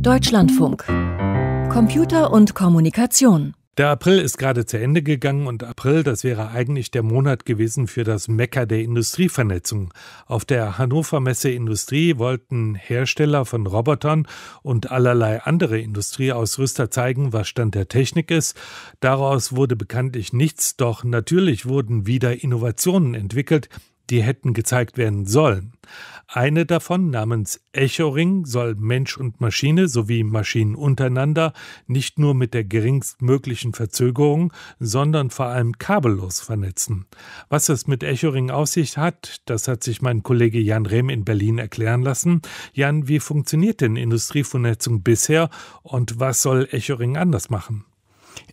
Deutschlandfunk. Computer und Kommunikation. Der April ist gerade zu Ende gegangen und April, das wäre eigentlich der Monat gewesen für das Mecker der Industrievernetzung. Auf der Hannover Messe Industrie wollten Hersteller von Robotern und allerlei andere Industrieausrüster zeigen, was Stand der Technik ist. Daraus wurde bekanntlich nichts, doch natürlich wurden wieder Innovationen entwickelt, die hätten gezeigt werden sollen. Eine davon namens Echoring soll Mensch und Maschine sowie Maschinen untereinander nicht nur mit der geringstmöglichen Verzögerung, sondern vor allem kabellos vernetzen. Was es mit Echoring auf sich hat, das hat sich mein Kollege Jan Rehm in Berlin erklären lassen. Jan, wie funktioniert denn Industrievernetzung bisher und was soll Echoring anders machen?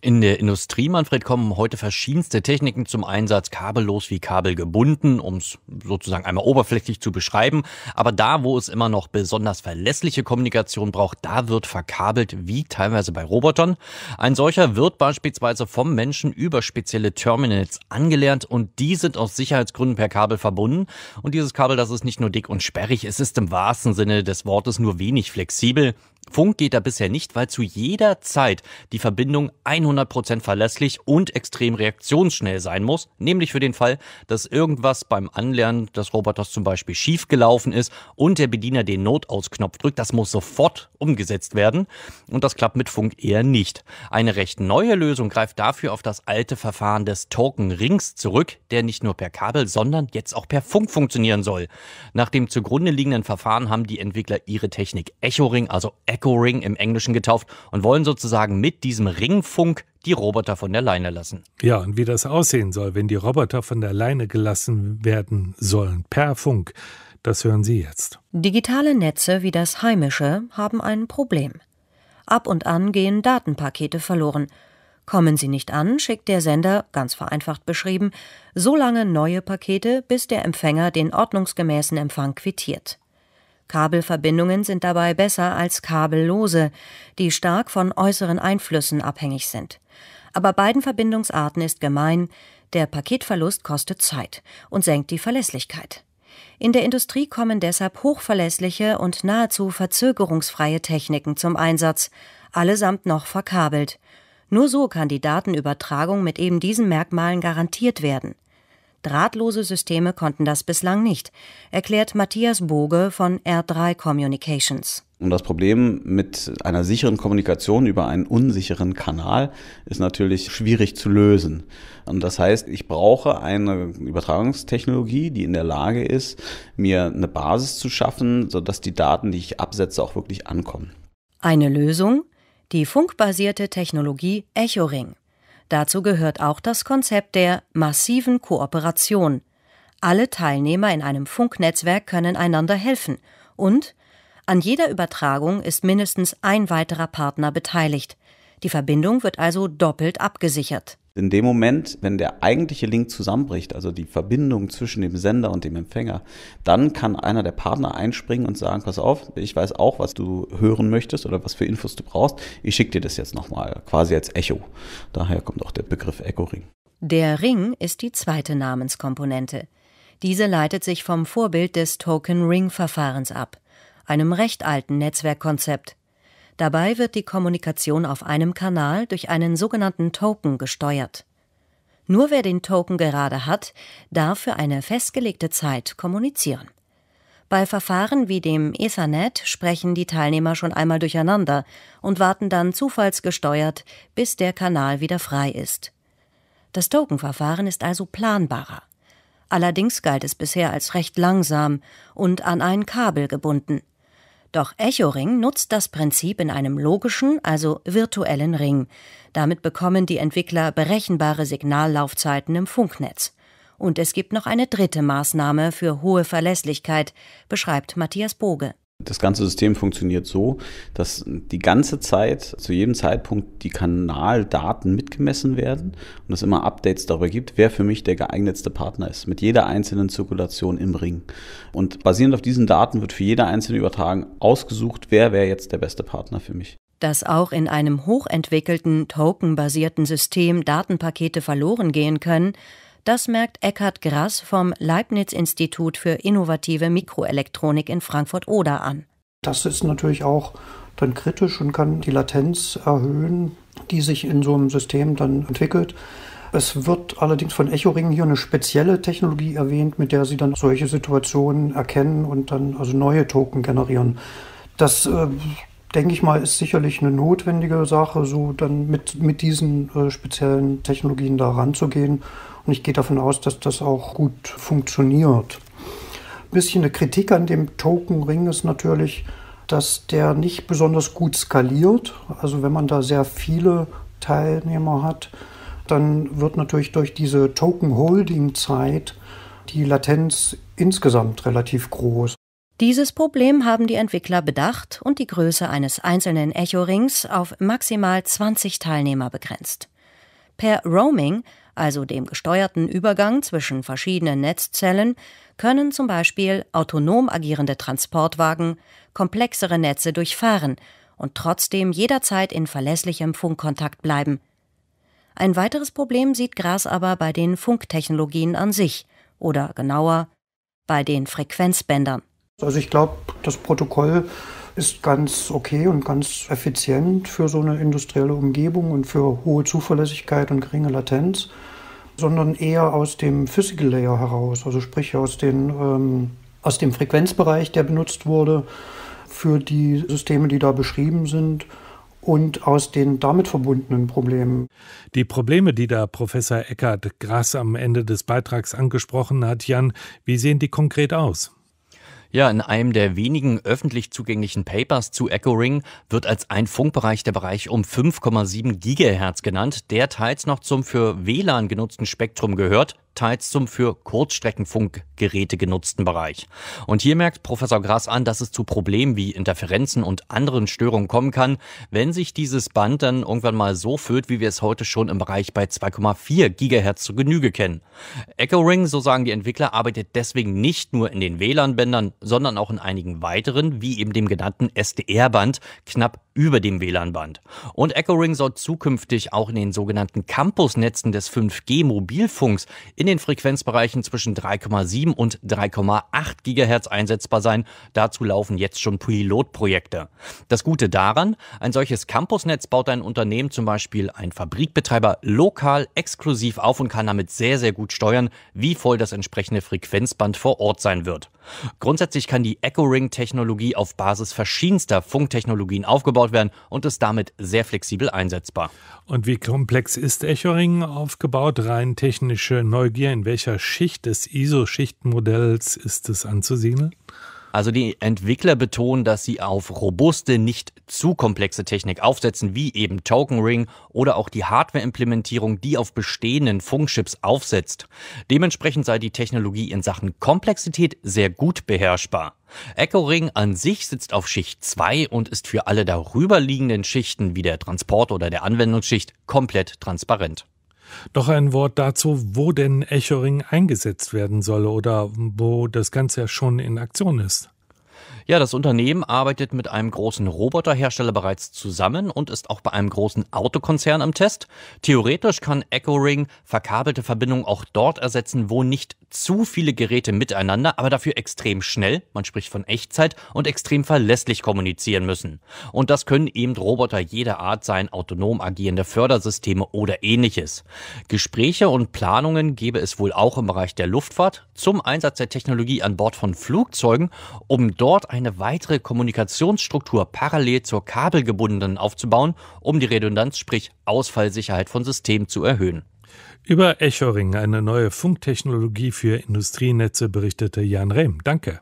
In der Industrie, Manfred, kommen heute verschiedenste Techniken zum Einsatz, kabellos wie kabelgebunden, um es sozusagen einmal oberflächlich zu beschreiben. Aber da, wo es immer noch besonders verlässliche Kommunikation braucht, da wird verkabelt, wie teilweise bei Robotern. Ein solcher wird beispielsweise vom Menschen über spezielle Terminals angelernt und die sind aus Sicherheitsgründen per Kabel verbunden. Und dieses Kabel, das ist nicht nur dick und sperrig, es ist im wahrsten Sinne des Wortes nur wenig flexibel. Funk geht da bisher nicht, weil zu jeder Zeit die Verbindung 100% verlässlich und extrem reaktionsschnell sein muss, nämlich für den Fall, dass irgendwas beim Anlernen des Roboters zum Beispiel schiefgelaufen ist und der Bediener den Notausknopf drückt, das muss sofort umgesetzt werden und das klappt mit Funk eher nicht. Eine recht neue Lösung greift dafür auf das alte Verfahren des Token Rings zurück, der nicht nur per Kabel, sondern jetzt auch per Funk funktionieren soll. Nach dem zugrunde liegenden Verfahren haben die Entwickler ihre Technik Echo Ring, also Echo Ring im Englischen getauft und wollen sozusagen mit diesem Ringfunk die Roboter von der Leine lassen. Ja, und wie das aussehen soll, wenn die Roboter von der Leine gelassen werden sollen, per Funk, das hören Sie jetzt. Digitale Netze wie das heimische haben ein Problem. Ab und an gehen Datenpakete verloren. Kommen sie nicht an, schickt der Sender, ganz vereinfacht beschrieben, so lange neue Pakete, bis der Empfänger den ordnungsgemäßen Empfang quittiert. Kabelverbindungen sind dabei besser als kabellose, die stark von äußeren Einflüssen abhängig sind. Aber beiden Verbindungsarten ist gemein, der Paketverlust kostet Zeit und senkt die Verlässlichkeit. In der Industrie kommen deshalb hochverlässliche und nahezu verzögerungsfreie Techniken zum Einsatz, allesamt noch verkabelt. Nur so kann die Datenübertragung mit eben diesen Merkmalen garantiert werden. Drahtlose Systeme konnten das bislang nicht, erklärt Matthias Boge von R3 Communications. Und das Problem mit einer sicheren Kommunikation über einen unsicheren Kanal ist natürlich schwierig zu lösen. Und das heißt, ich brauche eine Übertragungstechnologie, die in der Lage ist, mir eine Basis zu schaffen, sodass die Daten, die ich absetze, auch wirklich ankommen. Eine Lösung? Die funkbasierte Technologie Echoring. Dazu gehört auch das Konzept der massiven Kooperation. Alle Teilnehmer in einem Funknetzwerk können einander helfen und an jeder Übertragung ist mindestens ein weiterer Partner beteiligt. Die Verbindung wird also doppelt abgesichert. In dem Moment, wenn der eigentliche Link zusammenbricht, also die Verbindung zwischen dem Sender und dem Empfänger, dann kann einer der Partner einspringen und sagen, pass auf, ich weiß auch, was du hören möchtest oder was für Infos du brauchst. Ich schicke dir das jetzt nochmal, quasi als Echo. Daher kommt auch der Begriff Echo-Ring. Der Ring ist die zweite Namenskomponente. Diese leitet sich vom Vorbild des Token-Ring-Verfahrens ab, einem recht alten Netzwerkkonzept. Dabei wird die Kommunikation auf einem Kanal durch einen sogenannten Token gesteuert. Nur wer den Token gerade hat, darf für eine festgelegte Zeit kommunizieren. Bei Verfahren wie dem Ethernet sprechen die Teilnehmer schon einmal durcheinander und warten dann zufallsgesteuert, bis der Kanal wieder frei ist. Das Tokenverfahren ist also planbarer. Allerdings galt es bisher als recht langsam und an ein Kabel gebunden. Doch Echoring nutzt das Prinzip in einem logischen, also virtuellen Ring. Damit bekommen die Entwickler berechenbare Signallaufzeiten im Funknetz. Und es gibt noch eine dritte Maßnahme für hohe Verlässlichkeit, beschreibt Matthias Boge. Das ganze System funktioniert so, dass die ganze Zeit, zu jedem Zeitpunkt die Kanaldaten mitgemessen werden und es immer Updates darüber gibt, wer für mich der geeignetste Partner ist, mit jeder einzelnen Zirkulation im Ring. Und basierend auf diesen Daten wird für jede einzelne Übertragung ausgesucht, wer wäre jetzt der beste Partner für mich. Dass auch in einem hochentwickelten, tokenbasierten System Datenpakete verloren gehen können, das merkt Eckhard Grass vom Leibniz-Institut für innovative Mikroelektronik in Frankfurt-Oder an. Das ist natürlich auch dann kritisch und kann die Latenz erhöhen, die sich in so einem System dann entwickelt. Es wird allerdings von Echoring hier eine spezielle Technologie erwähnt, mit der sie dann solche Situationen erkennen und dann also neue Token generieren. Das äh, denke ich mal, ist sicherlich eine notwendige Sache, so dann mit, mit diesen äh, speziellen Technologien da ranzugehen. Und ich gehe davon aus, dass das auch gut funktioniert. Ein bisschen eine Kritik an dem Token Ring ist natürlich, dass der nicht besonders gut skaliert. Also wenn man da sehr viele Teilnehmer hat, dann wird natürlich durch diese Token-Holding-Zeit die Latenz insgesamt relativ groß. Dieses Problem haben die Entwickler bedacht und die Größe eines einzelnen Echo-Rings auf maximal 20 Teilnehmer begrenzt. Per Roaming also dem gesteuerten Übergang zwischen verschiedenen Netzzellen, können zum Beispiel autonom agierende Transportwagen komplexere Netze durchfahren und trotzdem jederzeit in verlässlichem Funkkontakt bleiben. Ein weiteres Problem sieht Gras aber bei den Funktechnologien an sich oder genauer bei den Frequenzbändern. Also ich glaube, das Protokoll ist ganz okay und ganz effizient für so eine industrielle Umgebung und für hohe Zuverlässigkeit und geringe Latenz, sondern eher aus dem Physical Layer heraus, also sprich aus, den, ähm, aus dem Frequenzbereich, der benutzt wurde für die Systeme, die da beschrieben sind und aus den damit verbundenen Problemen. Die Probleme, die da Professor Eckhard Grass am Ende des Beitrags angesprochen hat, Jan, wie sehen die konkret aus? Ja, in einem der wenigen öffentlich zugänglichen Papers zu Echo Ring wird als ein Funkbereich der Bereich um 5,7 Gigahertz genannt, der teils noch zum für WLAN genutzten Spektrum gehört, teils zum für Kurzstreckenfunkgeräte genutzten Bereich. Und hier merkt Professor Grass an, dass es zu Problemen wie Interferenzen und anderen Störungen kommen kann, wenn sich dieses Band dann irgendwann mal so füllt, wie wir es heute schon im Bereich bei 2,4 Gigahertz zu Genüge kennen. Echo Ring, so sagen die Entwickler, arbeitet deswegen nicht nur in den WLAN-Bändern, sondern auch in einigen weiteren, wie eben dem genannten SDR-Band, knapp über dem WLAN-Band. Und Echo Ring soll zukünftig auch in den sogenannten Campus-Netzen des 5G-Mobilfunks in den Frequenzbereichen zwischen 3,7 und 3,8 Gigahertz einsetzbar sein. Dazu laufen jetzt schon Pilotprojekte. Das Gute daran, ein solches Campusnetz baut ein Unternehmen, zum Beispiel ein Fabrikbetreiber, lokal exklusiv auf und kann damit sehr, sehr gut steuern, wie voll das entsprechende Frequenzband vor Ort sein wird. Grundsätzlich kann die Echo Ring technologie auf Basis verschiedenster Funktechnologien aufgebaut werden und ist damit sehr flexibel einsetzbar. Und wie komplex ist Echo Ring aufgebaut? Rein technische Neugier dir, in welcher Schicht des ISO-Schichtmodells ist es anzusiedeln? Also die Entwickler betonen, dass sie auf robuste, nicht zu komplexe Technik aufsetzen, wie eben Token Ring oder auch die Hardware-Implementierung, die auf bestehenden Funkchips aufsetzt. Dementsprechend sei die Technologie in Sachen Komplexität sehr gut beherrschbar. Echo Ring an sich sitzt auf Schicht 2 und ist für alle darüberliegenden Schichten wie der Transport- oder der Anwendungsschicht komplett transparent. Noch ein Wort dazu, wo denn Echoring eingesetzt werden soll oder wo das Ganze ja schon in Aktion ist. Ja, das Unternehmen arbeitet mit einem großen Roboterhersteller bereits zusammen und ist auch bei einem großen Autokonzern am Test. Theoretisch kann Echo Ring verkabelte Verbindungen auch dort ersetzen, wo nicht zu viele Geräte miteinander, aber dafür extrem schnell, man spricht von Echtzeit, und extrem verlässlich kommunizieren müssen. Und das können eben Roboter jeder Art sein, autonom agierende Fördersysteme oder ähnliches. Gespräche und Planungen gäbe es wohl auch im Bereich der Luftfahrt zum Einsatz der Technologie an Bord von Flugzeugen, um dort dort eine weitere Kommunikationsstruktur parallel zur kabelgebundenen aufzubauen, um die Redundanz, sprich Ausfallsicherheit von Systemen zu erhöhen. Über Echoring, eine neue Funktechnologie für Industrienetze, berichtete Jan Rehm. Danke.